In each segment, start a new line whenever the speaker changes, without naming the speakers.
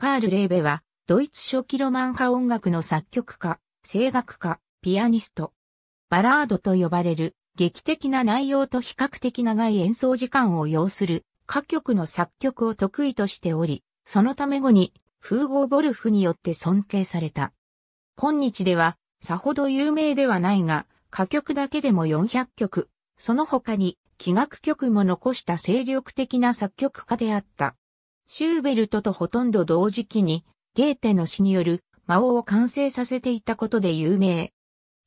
カール・レーベは、ドイツ初期ロマン派音楽の作曲家、声楽家、ピアニスト。バラードと呼ばれる、劇的な内容と比較的長い演奏時間を要する、歌曲の作曲を得意としており、そのため後に、フーゴー・ボルフによって尊敬された。今日では、さほど有名ではないが、歌曲だけでも400曲、その他に、器楽曲も残した精力的な作曲家であった。シューベルトとほとんど同時期に、ゲーテの詩による魔王を完成させていたことで有名。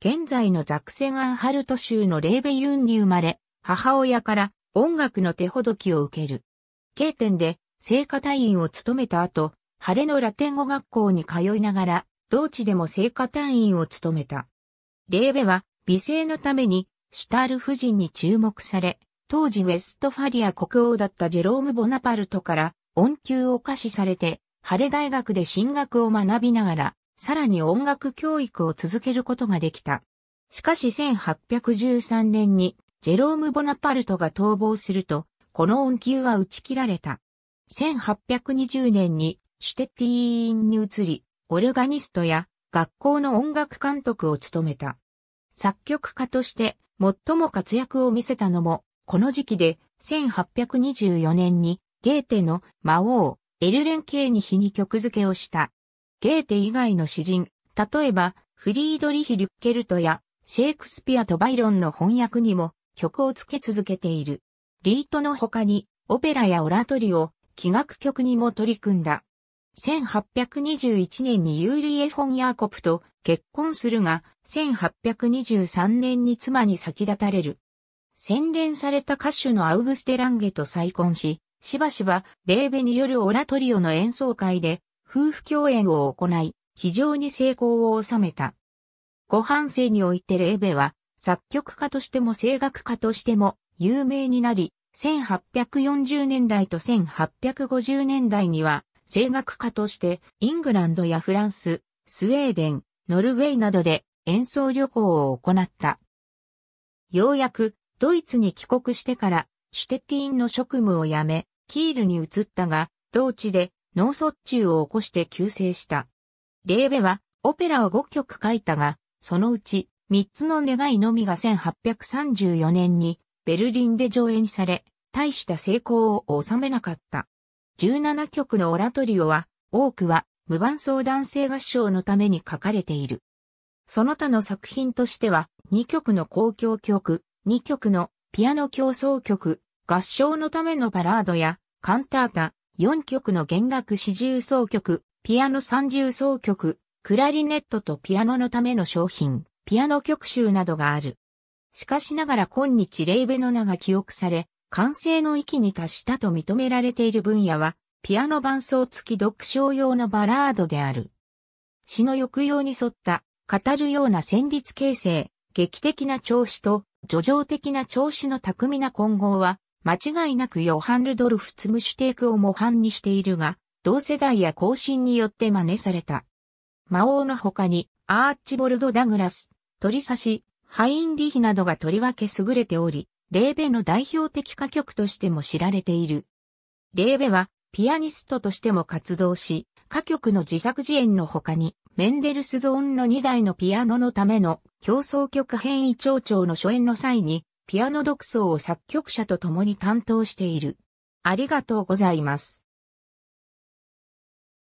現在のザクセガンハルト州のレーベユンに生まれ、母親から音楽の手ほどきを受ける。ゲーテンで聖歌隊員を務めた後、晴れのラテン語学校に通いながら、同地でも聖歌隊員を務めた。レーベは美声のためにシュタール夫人に注目され、当時ウェストファリア国王だったジェローム・ボナパルトから音球を歌詞されて、晴れ大学で進学を学びながら、さらに音楽教育を続けることができた。しかし1813年に、ジェローム・ボナパルトが逃亡すると、この音球は打ち切られた。1820年に、シュテッティーンに移り、オルガニストや学校の音楽監督を務めた。作曲家として最も活躍を見せたのも、この時期で1824年にゲーテの魔王、エルレン系に日に曲付けをした。ゲーテ以外の詩人、例えば、フリードリヒ・リュッケルトや、シェイクスピアとバイロンの翻訳にも曲を付け続けている。リートの他に、オペラやオラトリを、器楽曲にも取り組んだ。1821年にユーリエ・フォン・ヤーコプと結婚するが、1823年に妻に先立たれる。洗練された歌手のアウグステ・ランゲと再婚し、しばしば、レーベによるオラトリオの演奏会で、夫婦共演を行い、非常に成功を収めた。ご半生においてレーベは、作曲家としても声楽家としても有名になり、1840年代と1850年代には、声楽家としてイングランドやフランス、スウェーデン、ノルウェーなどで演奏旅行を行った。ようやくドイツに帰国してからシュテティンの職務を辞め、キールに移ったが、同地で脳卒中を起こして急性した。レーベはオペラを5曲書いたが、そのうち3つの願いのみが1834年にベルリンで上演され、大した成功を収めなかった。17曲のオラトリオは、多くは無伴奏男性合唱のために書かれている。その他の作品としては、2曲の公共曲、2曲のピアノ競争曲、合唱のためのバラードや、カンタータ、4曲の弦楽四重奏曲、ピアノ三重奏曲、クラリネットとピアノのための商品、ピアノ曲集などがある。しかしながら今日レイベの名が記憶され、完成の域に達したと認められている分野は、ピアノ伴奏付き読書用のバラードである。詩の抑揚に沿った、語るような旋律形成、劇的な調子と、叙情的な調子の巧みな混合は、間違いなくヨハン・ルドルフ・ツムシュテークを模範にしているが、同世代や後進によって真似された。魔王の他に、アーチボルド・ダグラス、鳥刺し、ハインリヒなどがとりわけ優れており、レーベの代表的歌曲としても知られている。レーベは、ピアニストとしても活動し、歌曲の自作自演の他に、メンデルスゾーンの2台のピアノのための競争曲変異長の初演の際に、ピアノ独奏を作曲者と共に担当している。ありがとうございます。